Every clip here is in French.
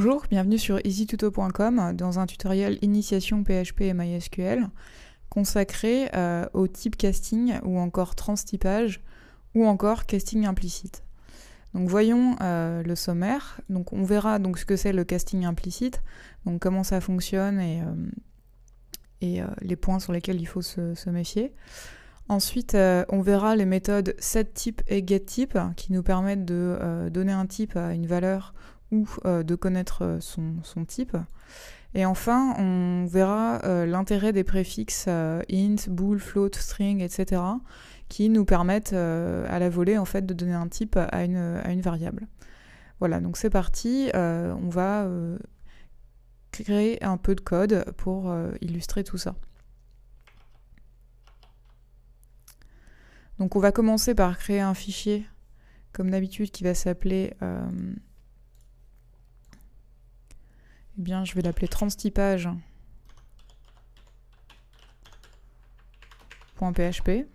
Bonjour, bienvenue sur easytuto.com dans un tutoriel initiation PHP et MySQL consacré euh, au type casting ou encore transtypage ou encore casting implicite. Donc voyons euh, le sommaire. Donc on verra donc ce que c'est le casting implicite, donc comment ça fonctionne et, euh, les points sur lesquels il faut se, méfier. Ensuite, on verra les méthodes setType et getType qui nous permettent de donner un type à une valeur ou euh, de connaître euh, son, type. Et enfin, on verra euh, l'intérêt des préfixes int, bool, float, string, etc., qui nous permettent à la volée en fait de donner un type à une, variable. Voilà, donc c'est parti, on va créer un peu de code pour illustrer tout ça. Donc on va commencer par créer un fichier, comme d'habitude, qui va s'appeler eh bien, je vais l'appeler transtypage.php.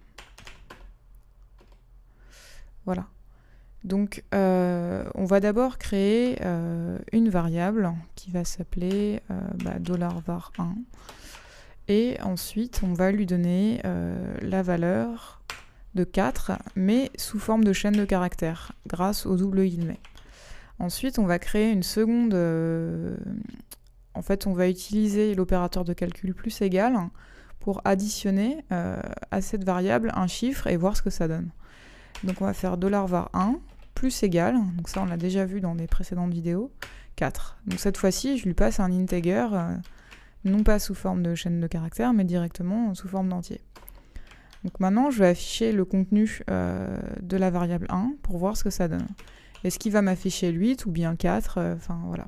Voilà. Donc, euh, on va d'abord créer euh, une variable qui va s'appeler euh, bah, $var1. Et ensuite, on va lui donner la valeur de 4, mais sous forme de chaîne de caractères, grâce au double guillemet. Ensuite, on va créer une seconde. Euh, en fait, on va utiliser l'opérateur de calcul plus égal pour additionner euh, à cette variable un chiffre et voir ce que ça donne. Donc on va faire var 1 plus égal, donc ça on l'a déjà vu dans des précédentes vidéos, 4. Donc cette fois-ci, je lui passe un integer, euh, non pas sous forme de chaîne de caractères, mais directement sous forme d'entier. Donc maintenant, je vais afficher le contenu de la variable 1 pour voir ce que ça donne. Est-ce qu'il va m'afficher 8 ou bien 4 euh, Enfin, voilà.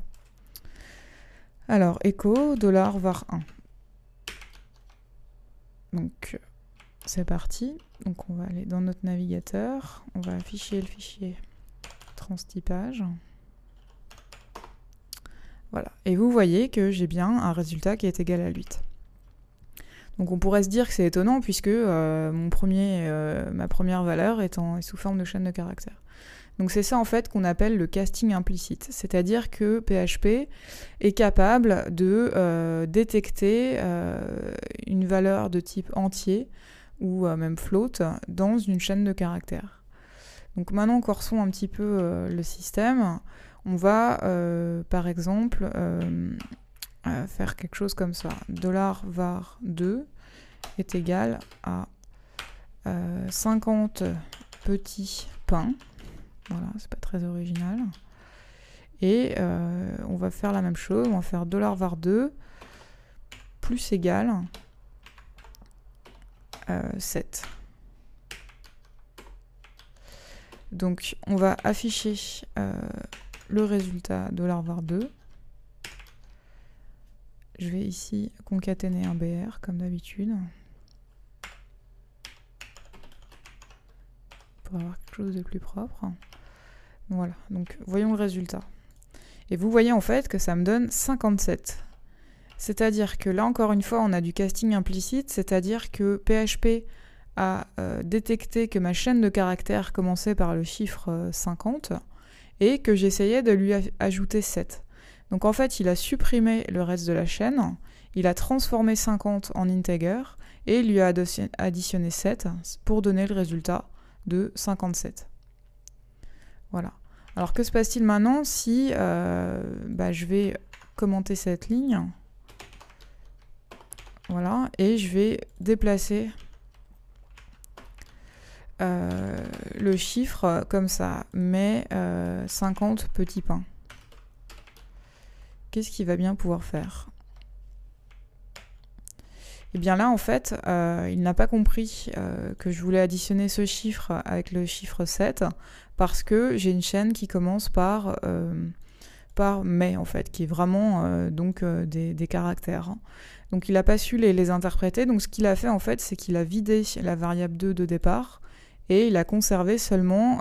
Alors, écho, dollar var 1. Donc, euh, c'est parti. Donc, on va aller dans notre navigateur. On va afficher le fichier Transtipage. Voilà. Et vous voyez que j'ai bien un résultat qui est égal à 8. Donc on pourrait se dire que c'est étonnant puisque euh, mon premier, euh, ma première valeur est, sous forme de chaîne de caractère. Donc c'est ça en fait qu'on appelle le casting implicite, c'est-à-dire que PHP est capable de euh, détecter une valeur de type entier ou même float dans une chaîne de caractères. Donc maintenant corsons un petit peu le système. On va par exemple faire quelque chose comme ça. Dollar var 2 est égal à 50 euh, petits pains. Voilà, c'est pas très original. Et euh, on va faire la même chose, on va faire dollar var 2 plus égal 7. Euh, Donc on va afficher le résultat dollar var 2 je vais ici concaténer un BR comme d'habitude. Pour avoir quelque chose de plus propre. Voilà, donc voyons le résultat. Et vous voyez en fait que ça me donne 57. C'est-à-dire que là encore une fois, on a du casting implicite, c'est-à-dire que PHP a euh, détecté que ma chaîne de caractères commençait par le chiffre 50 euh, et que j'essayais de lui ajouter 7. Donc en fait, il a supprimé le reste de la chaîne, il a transformé 50 en integer et il lui a additionné 7 pour donner le résultat de 57. Voilà. Alors que se passe-t-il maintenant si euh, bah, je vais commenter cette ligne Voilà, et je vais déplacer euh, le chiffre comme ça, mais 50 euh, petits pains qu'est-ce qu'il va bien pouvoir faire et eh bien là, en fait, euh, il n'a pas compris euh, que je voulais additionner ce chiffre avec le chiffre 7 parce que j'ai une chaîne qui commence par, euh, par mais, en fait, qui est vraiment donc des, caractères. Donc il n'a pas su les, les, interpréter. Donc ce qu'il a fait, en fait, c'est qu'il a vidé la variable 2 de départ et il a conservé seulement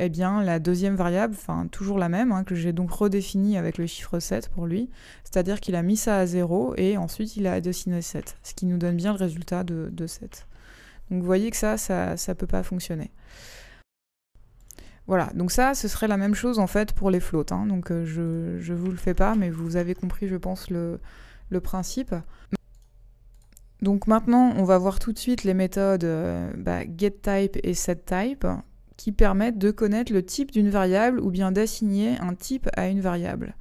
eh bien la deuxième variable, enfin toujours la même, hein, que j'ai donc redéfinie avec le chiffre 7 pour lui, c'est-à-dire qu'il a mis ça à 0 et ensuite il a dessiné 7, ce qui nous donne bien le résultat de, 7. Donc vous voyez que ça, ça ne peut pas fonctionner. Voilà, donc ça, ce serait la même chose en fait pour les floats. Hein. Donc euh, je ne vous le fais pas, mais vous avez compris, je pense, le, principe. Donc maintenant, on va voir tout de suite les méthodes euh, bah, getType et setType qui permettent de connaître le type d'une variable ou bien d'assigner un type à une variable.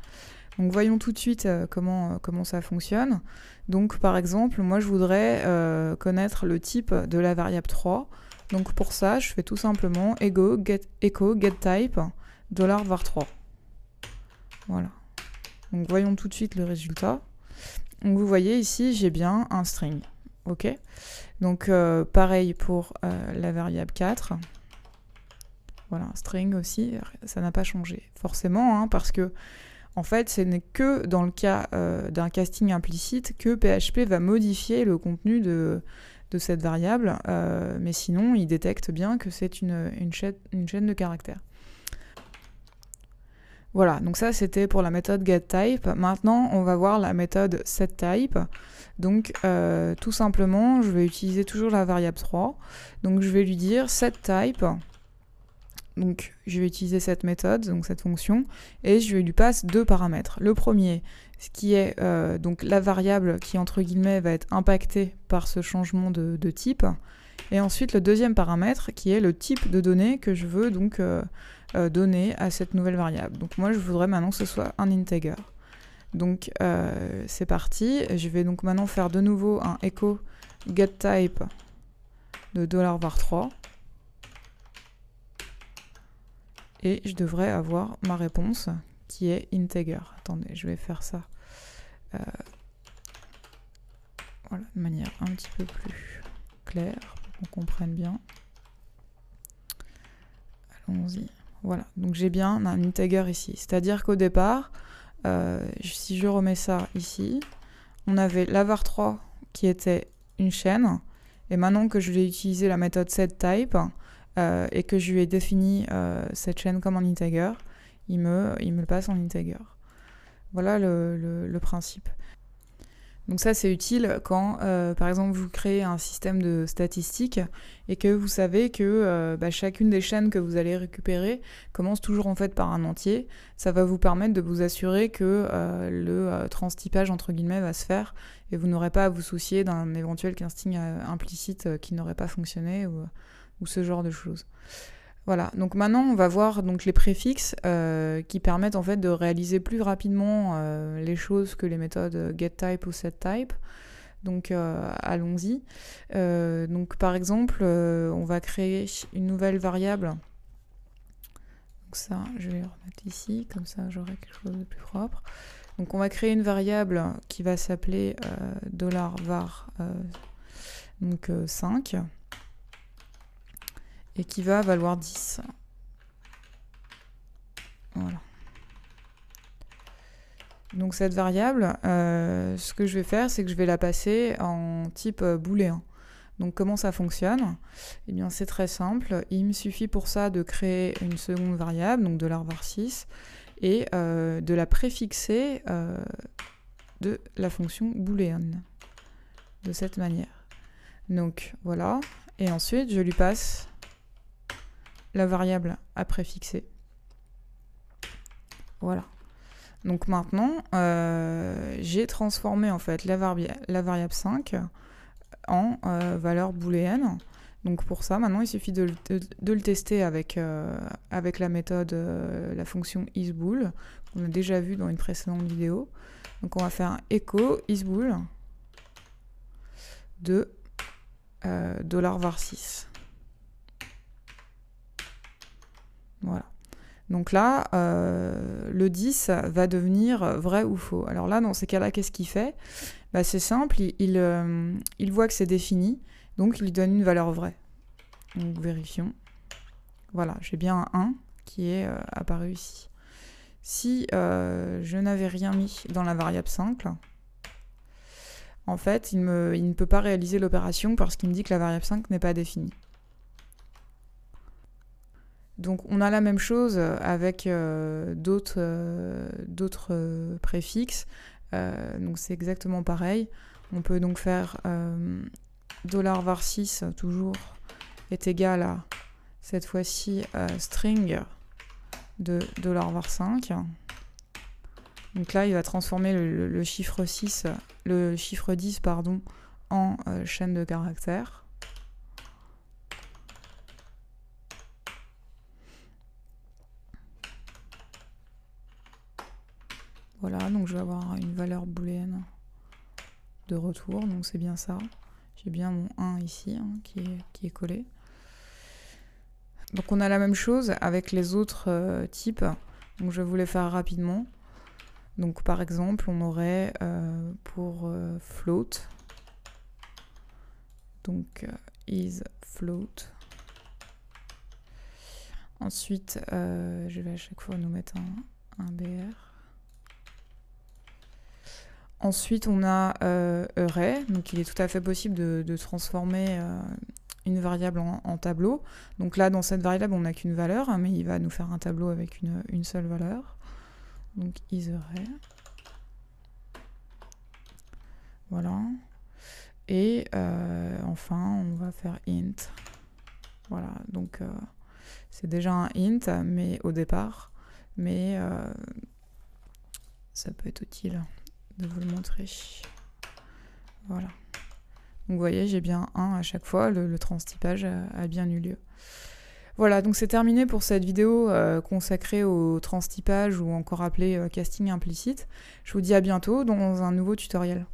Donc voyons tout de suite euh, comment, euh, comment ça fonctionne. Donc par exemple, moi je voudrais euh, connaître le type de la variable 3. Donc pour ça, je fais tout simplement echo get, echo getType $var3. Voilà. Donc voyons tout de suite le résultat. vous voyez ici, j'ai bien un string. OK Donc pareil pour la variable 4. Voilà, string aussi, ça n'a pas changé. Forcément, hein, parce que en fait, ce n'est que dans le cas euh, d'un casting implicite que PHP va modifier le contenu de, cette variable, euh, mais sinon, il détecte bien que c'est une, chaîne, une chaîne de caractères. Voilà, donc ça c'était pour la méthode getType. Maintenant, on va voir la méthode setType. Donc euh, tout simplement, je vais utiliser toujours la variable 3. Donc je vais lui dire setType donc je vais utiliser cette méthode, donc cette fonction, et je lui passe deux paramètres. Le premier, ce qui est euh, donc la variable qui entre guillemets va être impactée par ce changement de, type. Et ensuite le deuxième paramètre qui est le type de données que je veux donc euh, euh, donner à cette nouvelle variable. Donc moi je voudrais maintenant que ce soit un integer. Donc c'est parti. Je vais donc maintenant faire de nouveau un echo getType de $var3 Et je devrais avoir ma réponse qui est integer. Attendez, je vais faire ça. Euh, voilà, de manière un petit peu plus claire, pour qu'on comprenne bien. Allons-y. Voilà, donc j'ai bien un integer ici. C'est-à-dire qu'au départ, euh, si je remets ça ici, on avait l'avar 3 qui était une chaîne. Et maintenant que je vais utiliser la méthode setType, euh, et que je lui ai défini euh, cette chaîne comme un integer, il me, il me le passe en integer. Voilà le, principe. Donc ça c'est utile quand euh, par exemple vous créez un système de statistiques et que vous savez que bah, chacune des chaînes que vous allez récupérer commence toujours en fait par un entier. Ça va vous permettre de vous assurer que le transtypage entre guillemets va se faire et vous n'aurez pas à vous soucier d'un éventuel casting implicite qui n'aurait pas fonctionné ou ce genre de choses. Voilà, donc maintenant on va voir donc les préfixes euh, qui permettent en fait de réaliser plus rapidement euh, les choses que les méthodes getType ou setType. Donc euh, allons-y. donc par exemple, on va créer une nouvelle variable. Donc ça, je vais remettre ici, comme ça j'aurai quelque chose de plus propre. Donc on va créer une variable qui va s'appeler $var donc 5 et qui va valoir 10. Voilà. Donc cette variable, euh, ce que je vais faire, c'est que je vais la passer en type euh, booléen. Donc comment ça fonctionne Eh bien c'est très simple, il me suffit pour ça de créer une seconde variable, donc de $var6, et euh, de la préfixer de la fonction booléenne, de cette manière. Donc voilà, et ensuite je lui passe la variable à préfixer. Voilà. Donc maintenant, euh, j'ai transformé en fait la, la variable 5 en euh, valeur booléenne. Donc pour ça, maintenant, il suffit de, le, tester avec, euh, avec la méthode, la fonction isBool, qu'on a déjà vu dans une précédente vidéo. Donc on va faire un echo isBool de $var6. Voilà. Donc là, euh, le 10 va devenir vrai ou faux. Alors là, dans ces cas-là, qu'est-ce qu'il fait bah, C'est simple, euh, il, voit que c'est défini, donc il lui donne une valeur vraie. Donc vérifions. Voilà, j'ai bien un 1 qui est euh, apparu ici. Si je n'avais rien mis dans la variable 5, en fait, il, il ne peut pas réaliser l'opération parce qu'il me dit que la variable 5 n'est pas définie. Donc on a la même chose euh, avec euh, d'autres, euh, préfixes. donc c'est exactement pareil. On peut donc faire dollar var 6 toujours est égal à cette fois-ci string de dollar var 5. Donc là, il va transformer le, chiffre 6, le chiffre 10 pardon, en chaîne de caractères. Voilà, donc je vais avoir une valeur booléenne de retour, donc c'est bien ça. J'ai bien mon 1 ici hein, qui, est, collé. Donc on a la même chose avec les autres euh, types. Donc je voulais faire rapidement. Donc par exemple, on aurait euh, pour euh, float, donc is float. Ensuite, je vais à chaque fois nous mettre un BR. Ensuite, on a array, euh, donc il est tout à fait possible de, transformer euh, une variable en, tableau. Donc là, dans cette variable, on n'a qu'une valeur, hein, mais il va nous faire un tableau avec une, seule valeur. Donc is Voilà. Et euh, enfin, on va faire int. Voilà, donc c'est déjà un int, mais au départ, mais ça peut être utile de vous le montrer. Voilà. Donc vous voyez, j'ai bien un à chaque fois, le, le transtypage a, bien eu lieu. Voilà, donc c'est terminé pour cette vidéo euh, consacrée au transtypage ou encore appelé euh, casting implicite. Je vous dis à bientôt dans un nouveau tutoriel.